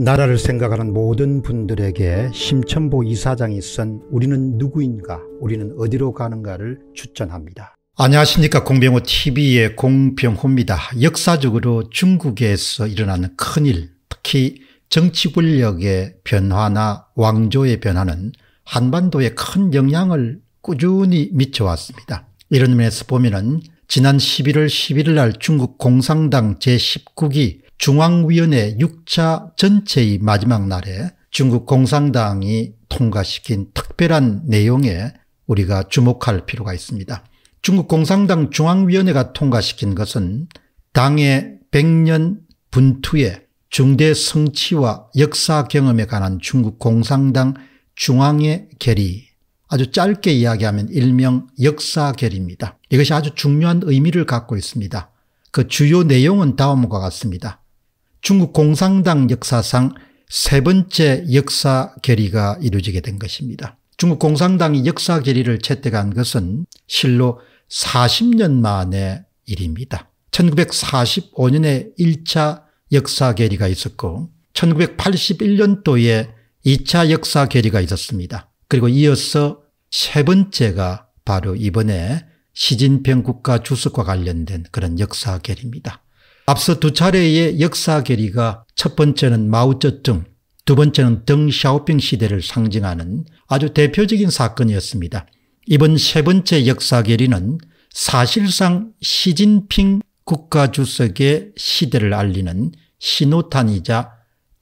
나라를 생각하는 모든 분들에게 심천보 이사장이 쓴 우리는 누구인가 우리는 어디로 가는가를 추천합니다. 안녕하십니까 공병호TV의 공병호입니다. 역사적으로 중국에서 일어나는 큰일 특히 정치 권력의 변화나 왕조의 변화는 한반도에 큰 영향을 꾸준히 미쳐왔습니다. 이런 면에서 보면 은 지난 11월 11일 날 중국 공산당 제19기 중앙위원회 6차 전체의 마지막 날에 중국 공산당이 통과시킨 특별한 내용에 우리가 주목할 필요가 있습니다. 중국 공산당 중앙위원회가 통과시킨 것은 당의 100년 분투의 중대 성취와 역사 경험에 관한 중국 공산당 중앙의 결의 아주 짧게 이야기하면 일명 역사 결의입니다. 이것이 아주 중요한 의미를 갖고 있습니다. 그 주요 내용은 다음과 같습니다. 중국 공산당 역사상 세 번째 역사 결의가 이루어지게 된 것입니다. 중국 공산당이 역사 결의를 채택한 것은 실로 40년 만의 일입니다. 1945년에 1차 역사 결의가 있었고 1981년도에 2차 역사 결의가 있었습니다. 그리고 이어서 세 번째가 바로 이번에 시진평 국가 주석과 관련된 그런 역사 결의입니다. 앞서 두 차례의 역사 결의가 첫 번째는 마우쩌둥두 번째는 덩샤오핑 시대를 상징하는 아주 대표적인 사건이었습니다. 이번 세 번째 역사 결의는 사실상 시진핑 국가주석의 시대를 알리는 신호탄이자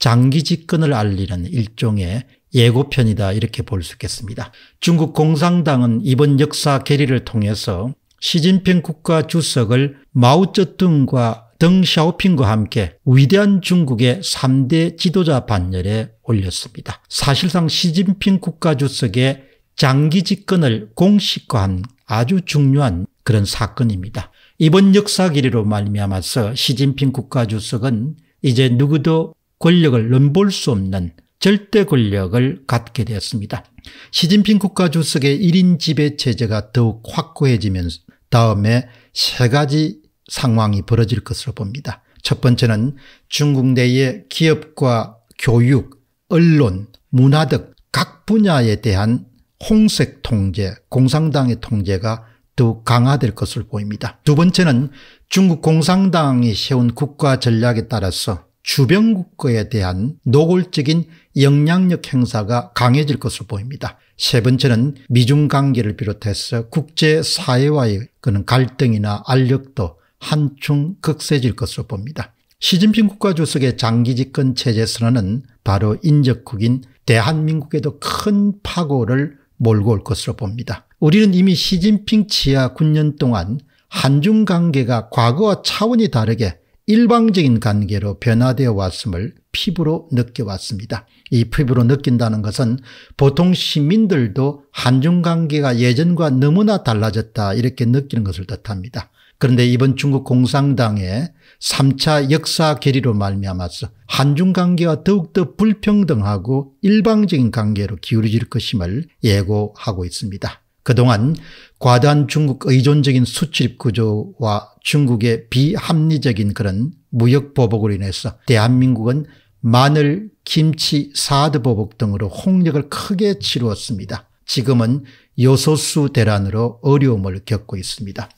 장기 집권을 알리는 일종의 예고편이다 이렇게 볼 수 있겠습니다. 중국 공산당은 이번 역사 결의를 통해서 시진핑 국가주석을 마오쩌둥과 덩샤오핑과 함께 위대한 중국의 3대 지도자 반열에 올렸습니다. 사실상 시진핑 국가주석의 장기 집권을 공식화한 아주 중요한 그런 사건입니다. 이번 역사 기리로 말미암아서 시진핑 국가주석은 이제 누구도 권력을 넘볼 수 없는 절대 권력을 갖게 되었습니다. 시진핑 국가주석의 1인 지배 체제가 더욱 확고해지면서 다음에 세 가지 상황이 벌어질 것으로 봅니다. 첫 번째는 중국 내의 기업과 교육, 언론, 문화 등 각 분야에 대한 홍색 통제, 공산당의 통제가 더욱 강화될 것을 보입니다. 두 번째는 중국 공산당이 세운 국가 전략에 따라서 주변국가에 대한 노골적인 영향력 행사가 강해질 것으로 보입니다. 세 번째는 미중 관계를 비롯해서 국제사회와의 그런 갈등이나 알력도 한층 극세질 것으로 봅니다. 시진핑 국가주석의 장기 집권 체제 선언은 바로 인접국인 대한민국에도 큰 파고를 몰고 올 것으로 봅니다. 우리는 이미 시진핑 치하 9년 동안 한중 관계가 과거와 차원이 다르게 일방적인 관계로 변화되어 왔음을 피부로 느껴왔습니다. 이 피부로 느낀다는 것은 보통 시민들도 한중 관계가 예전과 너무나 달라졌다 이렇게 느끼는 것을 뜻합니다. 그런데 이번 중국 공산당의 3차 역사 결의로 말미암아서 한중 관계와 더욱더 불평등하고 일방적인 관계로 기울어질 것임을 예고하고 있습니다. 그동안 과도한 중국 의존적인 수출입 구조와 중국의 비합리적인 그런 무역 보복으로 인해서 대한민국은 마늘, 김치, 사드 보복 등으로 홍역을 크게 치루었습니다. 지금은 요소수 대란으로 어려움을 겪고 있습니다.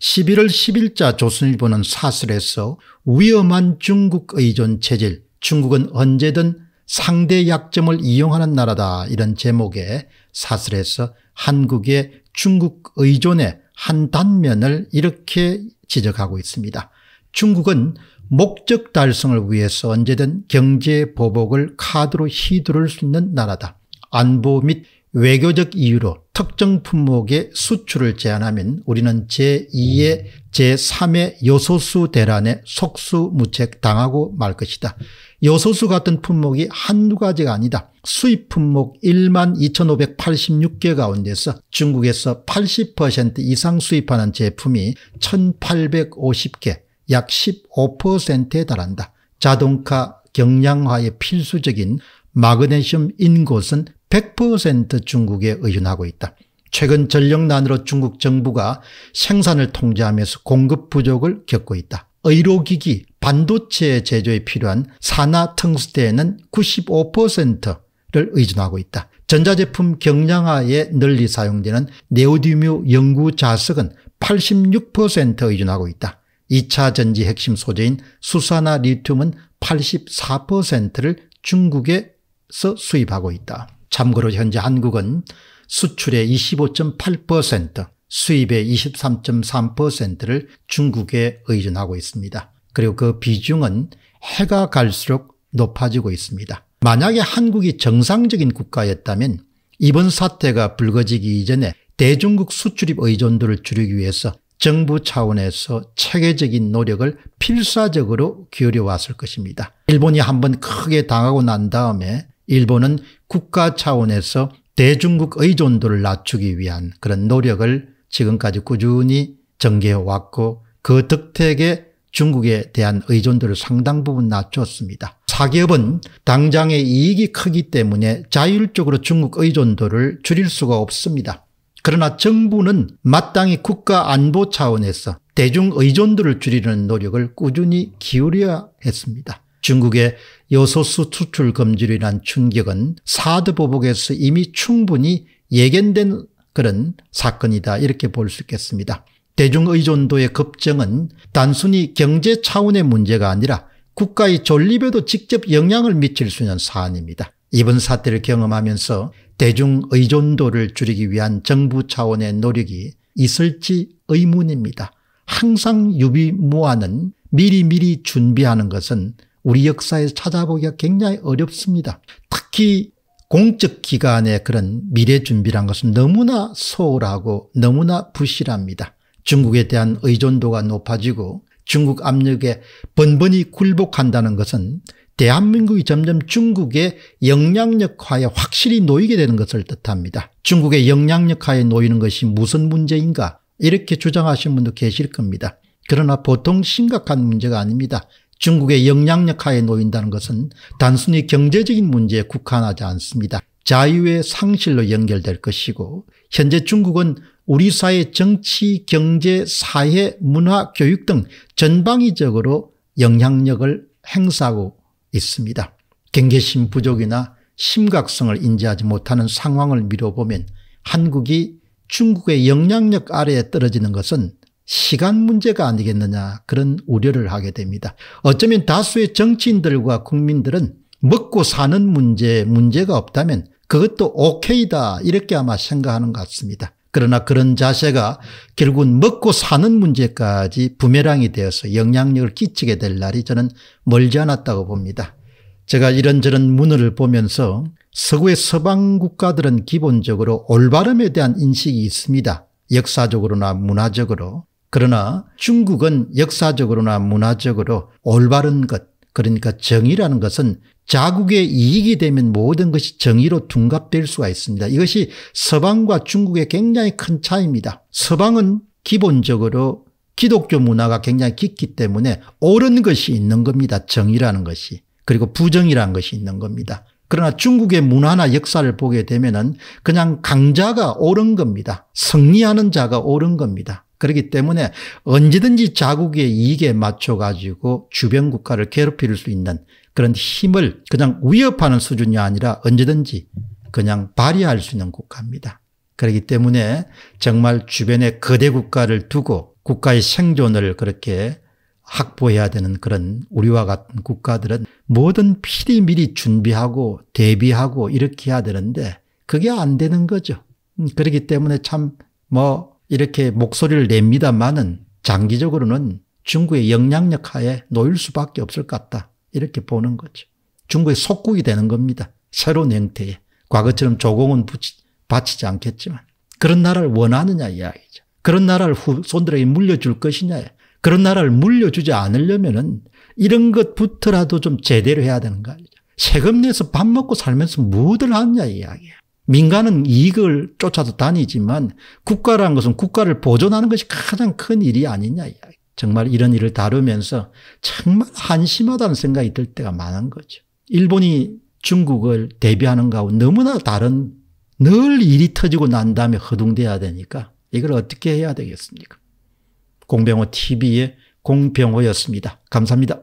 11월 10일자 조선일보는 사설에서 위험한 중국 의존 체질 중국은 언제든 상대 약점을 이용하는 나라다 이런 제목의 사설에서 한국의 중국 의존의 한 단면을 이렇게 지적하고 있습니다. 중국은 목적 달성을 위해서 언제든 경제 보복을 카드로 휘두를 수 있는 나라다. 안보 및 외교적 이유로 특정 품목의 수출을 제한하면 우리는 제2의 제3의 요소수 대란에 속수무책 당하고 말 것이다. 요소수 같은 품목이 한두 가지가 아니다. 수입 품목 1만 2586개 가운데서 중국에서 80% 이상 수입하는 제품이 1850개 약 15%에 달한다. 자동차 경량화의 필수적인 마그네슘 인곳은 100% 중국에 의존하고 있다. 최근 전력난으로 중국 정부가 생산을 통제하면서 공급 부족을 겪고 있다. 의료기기, 반도체 제조에 필요한 산화 텅스테에는 95%를 의존하고 있다. 전자제품 경량화에 널리 사용되는 네오디뮤 연구 자석은 86% 의존하고 있다. 2차 전지 핵심 소재인 수산화 리튬은 84%를 중국에서 수입하고 있다. 참고로 현재 한국은 수출의 25.8% 수입의 23.3%를 중국에 의존하고 있습니다. 그리고 그 비중은 해가 갈수록 높아지고 있습니다. 만약에 한국이 정상적인 국가였다면 이번 사태가 불거지기 이전에 대중국 수출입 의존도를 줄이기 위해서 정부 차원에서 체계적인 노력을 필사적으로 기울여 왔을 것입니다. 일본이 한번 크게 당하고 난 다음에 일본은 국가 차원에서 대중국 의존도를 낮추기 위한 그런 노력을 지금까지 꾸준히 전개해왔고 그 덕택에 중국에 대한 의존도를 상당 부분 낮췄습니다. 사기업은 당장의 이익이 크기 때문에 자율적으로 중국 의존도를 줄일 수가 없습니다. 그러나 정부는 마땅히 국가 안보 차원에서 대중 의존도를 줄이는 노력을 꾸준히 기울여야 했습니다. 중국의 요소수 수출 금지로 난 충격은 사드 보복에서 이미 충분히 예견된 그런 사건이다 이렇게 볼 수 있겠습니다. 대중의존도의 급증은 단순히 경제 차원의 문제가 아니라 국가의 존립에도 직접 영향을 미칠 수 있는 사안입니다. 이번 사태를 경험하면서 대중의존도를 줄이기 위한 정부 차원의 노력이 있을지 의문입니다. 항상 유비무화는 미리미리 준비하는 것은 우리 역사에서 찾아보기가 굉장히 어렵습니다. 특히 공적 기관의 그런 미래 준비란 것은 너무나 소홀하고 너무나 부실합니다. 중국에 대한 의존도가 높아지고 중국 압력에 번번이 굴복한다는 것은 대한민국이 점점 중국의 영향력화에 확실히 놓이게 되는 것을 뜻합니다. 중국의 영향력화에 놓이는 것이 무슨 문제인가 이렇게 주장하시는 분도 계실 겁니다. 그러나 보통 심각한 문제가 아닙니다. 중국의 영향력 하에 놓인다는 것은 단순히 경제적인 문제에 국한하지 않습니다. 자유의 상실로 연결될 것이고 현재 중국은 우리 사회 정치, 경제, 사회, 문화, 교육 등 전방위적으로 영향력을 행사하고 있습니다. 경계심 부족이나 심각성을 인지하지 못하는 상황을 미뤄보면 한국이 중국의 영향력 아래에 떨어지는 것은 시간 문제가 아니겠느냐 그런 우려를 하게 됩니다. 어쩌면 다수의 정치인들과 국민들은 먹고 사는 문제 문제가 없다면 그것도 오케이다 이렇게 아마 생각하는 것 같습니다. 그러나 그런 자세가 결국은 먹고 사는 문제까지 부메랑이 되어서 영향력을 끼치게 될 날이 저는 멀지 않았다고 봅니다. 제가 이런저런 문헌을 보면서 서구의 서방 국가들은 기본적으로 올바름에 대한 인식이 있습니다. 역사적으로나 문화적으로. 그러나 중국은 역사적으로나 문화적으로 올바른 것 그러니까 정의라는 것은 자국의 이익이 되면 모든 것이 정의로 둔갑될 수가 있습니다. 이것이 서방과 중국의 굉장히 큰 차이입니다. 서방은 기본적으로 기독교 문화가 굉장히 깊기 때문에 옳은 것이 있는 겁니다. 정의라는 것이. 그리고 부정이라는 것이 있는 겁니다. 그러나 중국의 문화나 역사를 보게 되면 은 그냥 강자가 옳은 겁니다. 승리하는 자가 옳은 겁니다. 그렇기 때문에 언제든지 자국의 이익에 맞춰가지고 주변 국가를 괴롭힐 수 있는 그런 힘을 그냥 위협하는 수준이 아니라 언제든지 그냥 발휘할 수 있는 국가입니다. 그렇기 때문에 정말 주변에 거대 국가를 두고 국가의 생존을 그렇게 확보해야 되는 그런 우리와 같은 국가들은 뭐든 필히 미리 준비하고 대비하고 이렇게 해야 되는데 그게 안 되는 거죠. 음, 그렇기 때문에 참뭐 이렇게 목소리를 냅니다만은 장기적으로는 중국의 영향력 하에 놓일 수밖에 없을 것 같다. 이렇게 보는 거죠. 중국의 속국이 되는 겁니다. 새로운 형태의. 과거처럼 조공은 부치, 바치지 않겠지만. 그런 나라를 원하느냐 이야기죠. 그런 나라를 후, 손들에게 물려줄 것이냐. 그런 나라를 물려주지 않으려면은 이런 것부터라도 좀 제대로 해야 되는 거 아니죠. 세금 내서 밥 먹고 살면서 무엇 하느냐 이야기야. 민간은 이익을 쫓아서 다니지만 국가라는 것은 국가를 보존하는 것이 가장 큰 일이 아니냐. 정말 이런 일을 다루면서 정말 한심하다는 생각이 들 때가 많은 거죠. 일본이 중국을 대비하는 가운데 너무나 다른 늘 일이 터지고 난 다음에 허둥대야 되니까 이걸 어떻게 해야 되겠습니까? 공병호 TV의 공병호였습니다. 감사합니다.